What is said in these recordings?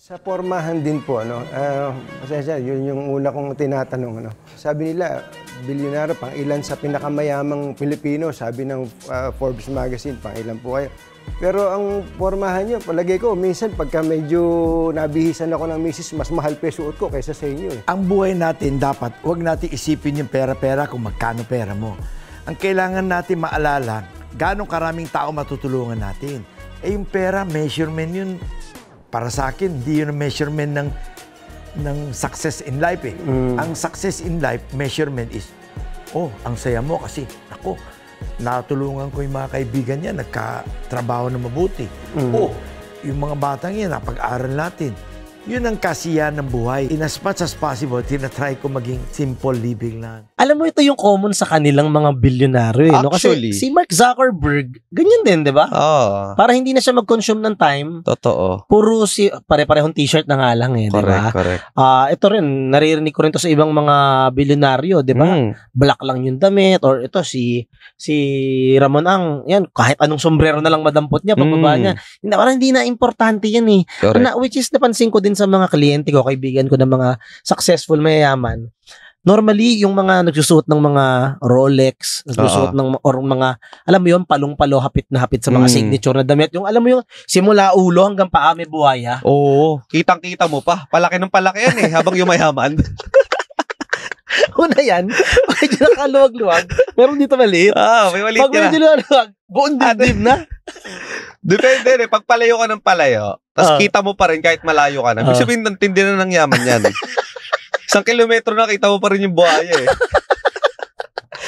Sa pormahan din po, ano, uh, pasensya, yun yung una kong tinatanong. Ano. Sabi nila, bilyonaryo, pang ilan sa pinakamayamang Pilipino, sabi ng uh, Forbes magazine, pang ilan po kayo. Pero ang pormahan nyo, palagay ko, minsan pagka medyo nabihisan ako ng misis, mas mahal pa suot ko kaysa sa inyo. Eh. Ang buhay natin dapat, huwag natin isipin yung pera-pera kung magkano pera mo. Ang kailangan natin maalala, ganong karaming tao matutulungan natin. Eh yung pera, measurement yun, para sa akin, di yun ang measurement ng, ng success in life eh. Mm. Ang success in life, measurement is, oh, ang saya mo kasi, ako, natulungan ko yung mga kaibigan niya, nagka-trabaho na mabuti. Mm. Oh, yung mga batang yan, napag-aral natin. Yun ang kasiyahan ng buhay. In as much as possible, tinatry ko maging simple living lang alam mo ito yung common sa kanilang mga billionaire eh. no? Kasi si Mark Zuckerberg, ganyan din, di ba? Oo. Para hindi na siya mag-consume ng time. Totoo. Puro si, pare-parehong t-shirt na nga lang eh, di ba? Correct, diba? Uh, ito rin, naririnig ko rin to sa ibang mga billionaire di ba? Mm. Black lang yung damit or ito si si Ramon Ang, yan, kahit anong sombrero na lang madampot niya, pagbaba mm. niya. Hindi, parang hindi na importante yan eh. Correct. Na, which is napansin ko din sa mga kliyente ko, kaibigan ko ng mga successful mayayaman normally yung mga nagsusuot ng mga Rolex, nagsusuot uh-huh. ng or mga alam mo yon palong-palo hapit na hapit sa mga mm. signature na damit, yung alam mo yung simula ulo hanggang paa may buhaya. Oo, kitang-kita mo pa. Palaki ng palaki yan eh habang yumayaman. Una yan, medyo nakaluwag-luwag. Meron dito maliit. Ah, may maliit Pag medyo luwag-luwag, buong dibdib na. Depende eh. Pag palayo ka ng palayo, tapos uh. Ah. kita mo pa rin kahit malayo ka na. Ibig ah. sabihin, nantindi na ng yaman yan. Eh. Isang kilometro na kita mo pa rin yung buhaya eh.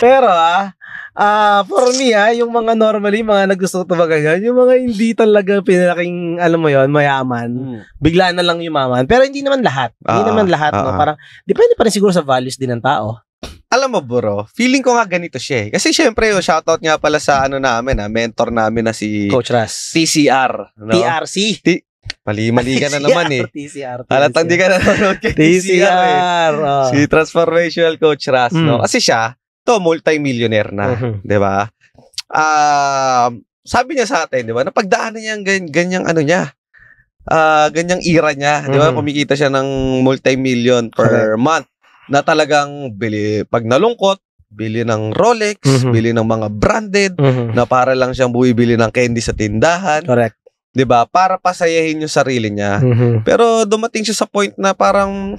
Pero ah, uh, for me ah, yung mga normally, mga nagsusuto ba ganyan, yung mga hindi talaga pinalaking, alam mo yon mayaman, hmm. bigla na lang yumaman. Pero hindi naman lahat. Uh, hindi ah, naman lahat. Uh, no? Ah, Parang, depende pa rin siguro sa values din ng tao. Alam mo bro, feeling ko nga ganito siya eh. Kasi syempre, oh, shoutout nga pala sa ano namin, ah, mentor namin na si Coach Ras. TCR. No? TRC. T- Mali-mali ka na naman eh. TCR. Halatang di ka na naman kay TCR. eh. Oh. Si Transformational Coach Ras, mm. no? Kasi siya, to, multi-millionaire na. Mm-hmm. Di ba? Uh, sabi niya sa atin, di ba? Napagdaanan niya ang gany- ganyang ano niya. Uh, ganyang ira niya. Di ba? Mm-hmm. Kumikita siya ng multi-million per month na talagang bili, pag nalungkot, bili ng Rolex, mm-hmm. bili ng mga branded, mm-hmm. na para lang siyang buibili ng candy sa tindahan. Correct. 'di ba? Para pasayahin yung sarili niya. Mm-hmm. Pero dumating siya sa point na parang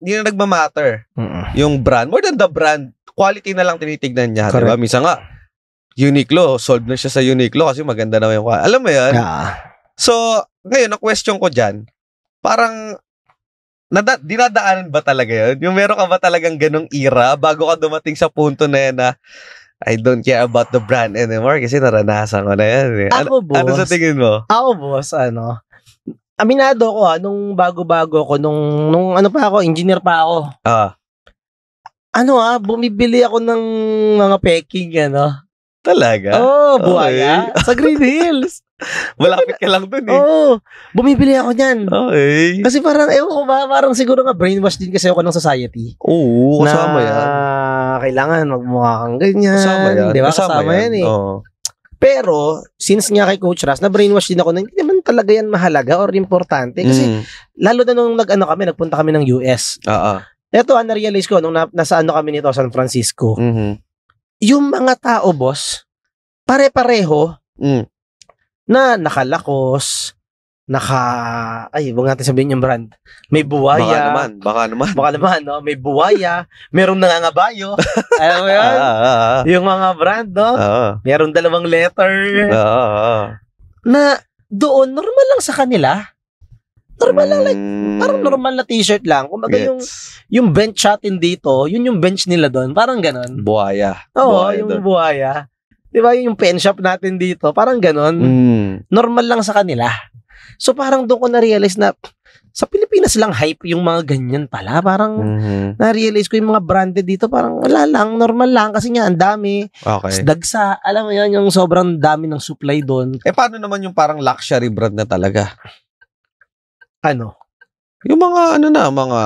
hindi na nagma-matter mm-hmm. yung brand. More than the brand, quality na lang tinitignan niya, 'di ba? Minsan nga Uniqlo, solved na siya sa Uniqlo kasi maganda na yung quality. Alam mo 'yan? Yeah. So, ngayon ang question ko diyan, parang nada, dinadaanan ba talaga yun? Yung meron ka ba talagang ganong era bago ka dumating sa punto na yan na I don't care about the brand anymore kasi naranasan ko na yan. Eh. Ano, ako, boss. Ano sa tingin mo? Ako, boss, ano, aminado ko ha, ah, nung bago-bago ko, nung, nung ano pa ako, engineer pa ako. Ah. Ano ah, bumibili ako ng mga peking, ano. Talaga? Oo, oh, buhaya. Okay. Sa Green Hills. Malapit ka lang dun eh. Oo. Oh, bumibili ako niyan. Okay. Kasi parang, ewan ko ba, parang siguro nga brainwash din kasi ako ng society. Oo, kasama na, yan kailangan magmukha kang ganyan. Kasama yan. Di ba? Kasama, Kasama yan. yan eh. Oo. Pero, since nga kay Coach Ras, na-brainwash din ako na hindi naman talaga yan mahalaga or importante. Kasi, mm. lalo na nung nag-ano kami, nagpunta kami ng US. Oo. Ito, ah, na-realize ko, nung na, nasa ano kami nito, San Francisco, mm-hmm. yung mga tao, boss, pare-pareho, mm. na nakalakos, naka ay wag natin sabihin yung brand. May buwaya. Baka naman, baka naman. Baka naman, no? May buwaya, merong nangangabayo. Alam mo 'yun? Ah, ah, ah, yung mga brand, no? Ah. dalawang letter. Na doon normal lang sa kanila. Normal lang like mm. parang normal na t-shirt lang. Kumbaga Gets. yung yung bench natin dito, yun yung bench nila doon, parang ganun. Buwaya. Oo, buwaya yung dun. buwaya. 'Di ba yung pen shop natin dito, parang ganun. Mm. Normal lang sa kanila. So parang doon ko na-realize na sa Pilipinas lang hype yung mga ganyan pala. Parang mm-hmm. na-realize ko yung mga branded dito parang wala lang, normal lang kasi nga ang dami. Okay. Dagsa, alam mo yun, yung sobrang dami ng supply doon. Eh paano naman yung parang luxury brand na talaga? Ano? Yung mga ano na, mga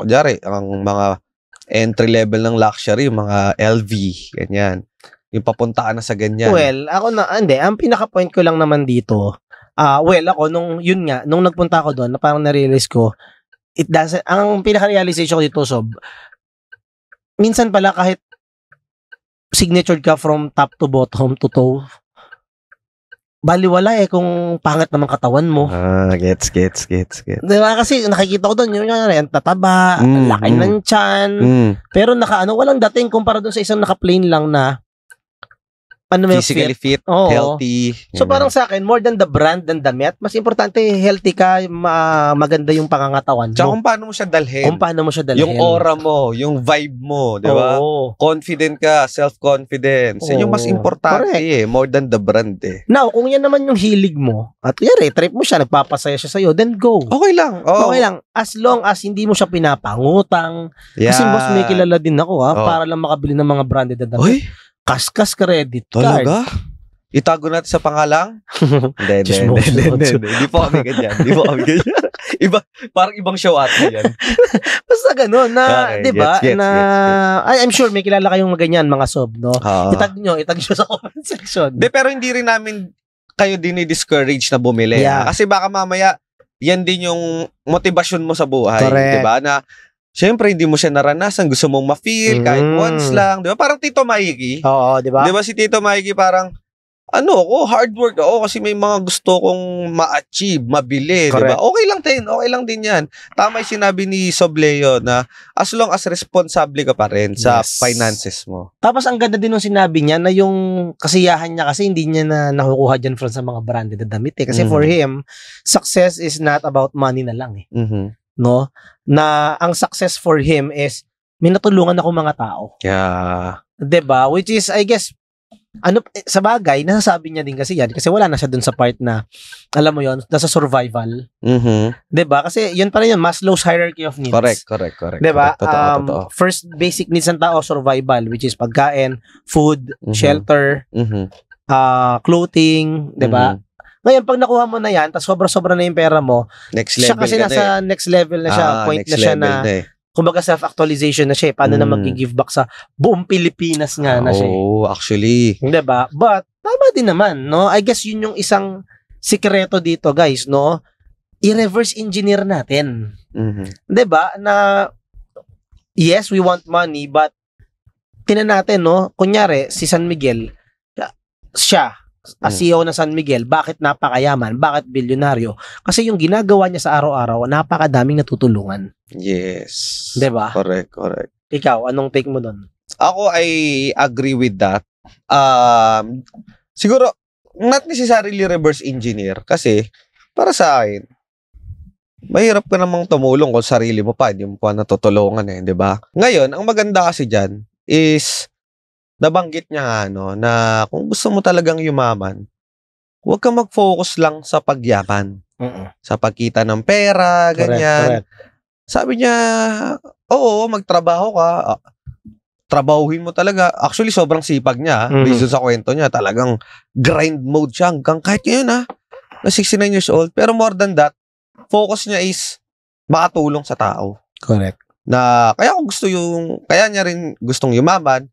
kunyari, ang mga entry level ng luxury, mga LV, ganyan. Yung papuntaan na sa ganyan. Well, ako na, hindi. Ang pinaka-point ko lang naman dito, uh, well, ako, nung, yun nga, nung nagpunta ako doon, parang narealize ko, it doesn't, ang pinaka-realization ko dito, Sob, minsan pala kahit signature ka from top to bottom to toe, baliwala eh kung pangat naman katawan mo. Ah, gets, gets, gets, gets. Diba? Kasi nakikita ko doon, yun nga, yung tataba, mm, laki mm, ng chan, mm. pero naka, ano, walang dating kumpara doon sa isang naka-plain lang na ano may physically fit, fit Oo. healthy. So parang sa akin, more than the brand and the damit, mas importante healthy ka, ma- maganda yung pangangatawan mo. Tsaka kung paano mo siya dalhin. kung paano mo siya dalhin. Yung aura mo, yung vibe mo, di ba? Oo. Confident ka, self-confidence. Yun yung mas Oo. importante eh, more than the brand eh. Now, kung yan naman yung hilig mo, at yari, trip mo siya, nagpapasaya siya sa'yo, then go. Okay lang. Oh, Okay lang, as long as hindi mo siya pinapangutang. Kasi boss, may kilala din ako ha, Oo. para lang makabili ng mga branded na damit. Oy, Kaskas credit card. Talaga? Itago natin sa pangalang? Hindi, hindi, hindi, hindi. Hindi po kami ganyan. Hindi po kami ganyan. Iba, parang ibang show at yan. Basta ganun na, okay, di ba? Yes, yes, na, yes, yes. I'm sure may kilala kayong maganyan, mga sob, no? Uh, itag nyo, itag nyo sa comment section. De, pero hindi rin namin kayo dinidiscourage na bumili. Yeah. Kasi baka mamaya, yan din yung motivasyon mo sa buhay. Correct. ba? Na Siyempre, hindi mo siya naranasan. Gusto mong ma-feel kahit mm. once lang. Di ba? Parang Tito Maiki. Oo, di ba? Di ba si Tito Maiki parang, ano ako, hard work ako kasi may mga gusto kong ma-achieve, mabili. Di ba? Okay lang din. Okay lang din yan. Tama yung sinabi ni Sobleo na as long as responsable ka pa rin sa yes. finances mo. Tapos ang ganda din ng sinabi niya na yung kasiyahan niya kasi hindi niya na nakukuha dyan from sa mga branded na damit eh. Kasi mm-hmm. for mm. him, success is not about money na lang eh. Mm-hmm no? Na ang success for him is may natulungan ako mga tao. Yeah. 'Di ba? Which is I guess ano eh, sa bagay nasasabi niya din kasi yan kasi wala na siya dun sa part na alam mo yon nasa survival. Mhm. 'Di ba? Kasi yun pa rin yun Maslow's hierarchy of needs. Correct, correct, correct. 'Di ba? Totoo, um, totoo. First basic needs ng tao survival which is pagkain, food, mm-hmm. shelter, mm-hmm. Uh, clothing, 'di ba? Mm-hmm ngayon, pag nakuha mo na yan, tapos sobra-sobra na yung pera mo, next level siya kasi nasa na eh. next level na siya, ah, point na siya na, na eh. kumbaga self-actualization na siya eh. Paano mm. na mag-give back sa buong Pilipinas nga na siya Oh, actually. ba diba? But, tama din naman, no? I guess yun yung isang sikreto dito, guys, no? I-reverse engineer natin. Mm-hmm. ba diba? Na, yes, we want money, but, tinan natin, no? Kunyari, si San Miguel, siya, as mm. CEO ng San Miguel, bakit napakayaman, bakit bilyonaryo? Kasi yung ginagawa niya sa araw-araw, napakadaming natutulungan. Yes. 'Di ba? Correct, correct. Ikaw, anong take mo doon? Ako I agree with that. Um siguro not necessarily reverse engineer kasi para sa akin mahirap ka namang tumulong kung sarili mo pa, hindi mo pa natutulungan eh, di ba? Ngayon, ang maganda kasi dyan is nabanggit niya nga no, na kung gusto mo talagang yumaman, huwag kang mag-focus lang sa pagyaman. Mm-mm. Sa pagkita ng pera, ganyan. Correct, correct. Sabi niya, oo, magtrabaho ka. Ah, trabahuhin mo talaga. Actually, sobrang sipag niya. Ah, mm-hmm. Based sa kwento niya, talagang grind mode siya hanggang kahit yun ha. Ah, na 69 years old. Pero more than that, focus niya is makatulong sa tao. Correct. Na kaya kung gusto yung, kaya niya rin gustong yumaman,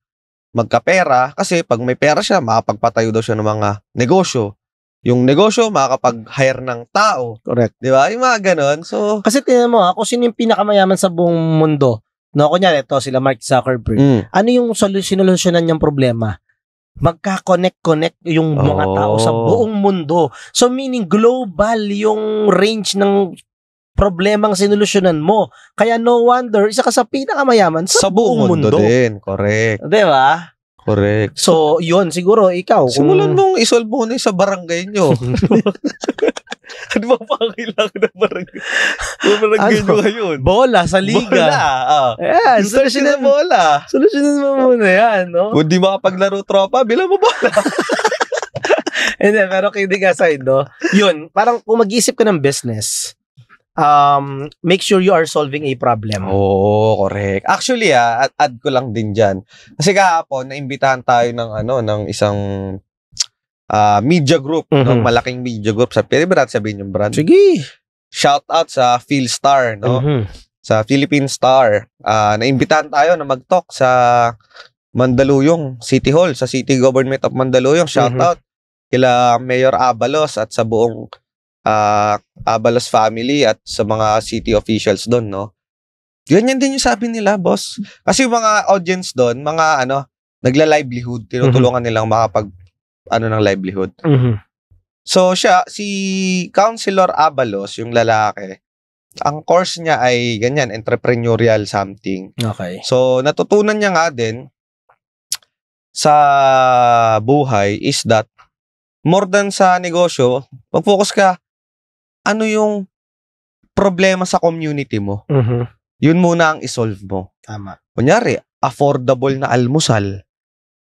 magkapera kasi pag may pera siya, makapagpatayo daw siya ng mga negosyo. Yung negosyo, makakapag-hire ng tao. Correct. Di ba? Yung mga ganun. So, Kasi tingnan mo ha, ah, sino yung pinakamayaman sa buong mundo, no, kunyari, ito sila Mark Zuckerberg, mm, ano yung solu- sinolusyonan niyang problema? Magka-connect-connect yung mga tao sa oh. buong mundo. So meaning global yung range ng problemang sinolusyonan mo. Kaya no wonder, isa ka sa pinakamayaman sa, sa buong, buong mundo. din, correct. Di ba? Correct. So, yun, siguro, ikaw. Simulan kung... mong isolve muna sa barangay nyo. ano ba pangailangan ng barangay? Yung barangay ano? nyo ngayon. Bola sa liga. Bola. Oh. Ayan, solusyonan, bola. Solusyonan mo muna yan, no? Kung di makapaglaro tropa, bila mo bola. Hindi, pero kidding aside, no? Yun, parang kung mag-iisip ka ng business, um, make sure you are solving a problem. Oo, oh, correct. Actually, ah, add, ko lang din dyan. Kasi kahapon, naimbitahan tayo ng, ano, ng isang uh, media group, mm-hmm. no? malaking media group. Sa, pwede ba natin sabihin yung brand? Sige. Shout out sa Philstar, no? Mm-hmm. Sa Philippine Star. Uh, naimbitahan tayo na mag-talk sa Mandaluyong City Hall, sa City Government of Mandaluyong. Shout mm-hmm. out kila Mayor Abalos at sa buong uh, Abalos family at sa mga city officials doon, no? Ganyan din yung sabi nila, boss. Kasi yung mga audience doon, mga ano, nagla-livelihood, tinutulungan mm-hmm. nilang makapag ano ng livelihood. Mm-hmm. So siya, si Councilor Abalos, yung lalaki, ang course niya ay ganyan, entrepreneurial something. Okay. So natutunan niya nga din sa buhay is that more than sa negosyo, mag-focus ka ano yung problema sa community mo. Mm-hmm. Yun muna ang isolve mo. Tama. Kunyari, affordable na almusal.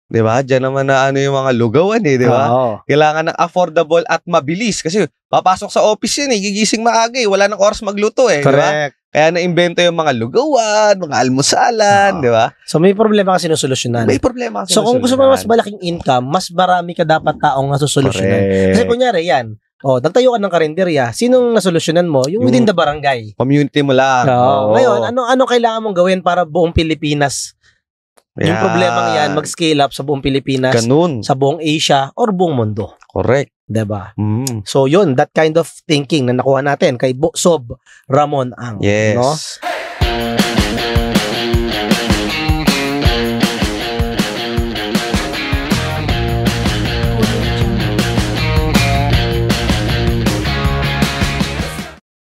'Di ba? Diyan naman na ano yung mga lugawan eh, 'di ba? Kailangan ng affordable at mabilis kasi papasok sa office yun eh, gigising maaga eh, wala nang oras magluto eh, 'di ba? Kaya na naimbento yung mga lugawan, mga almusalan, 'di ba? So may problema kasi solusyonan. May problema kasi. So kung gusto mo mas malaking income, mas marami ka dapat taong nasusolusyonan. Kasi kunyari 'yan, Oh, nagtayo ka ng karinderya. Sinong nasolusyonan mo? Yung, yung within the barangay. Community mo lang. Oh, oh. Ngayon, ano ano kailangan mong gawin para buong Pilipinas yeah. yung problema yan mag-scale up sa buong Pilipinas, Ganun. sa buong Asia or buong mundo. Correct. 'Di ba? Mm. So 'yun, that kind of thinking na nakuha natin kay Bo- Sob Ramon Ang, yes. no?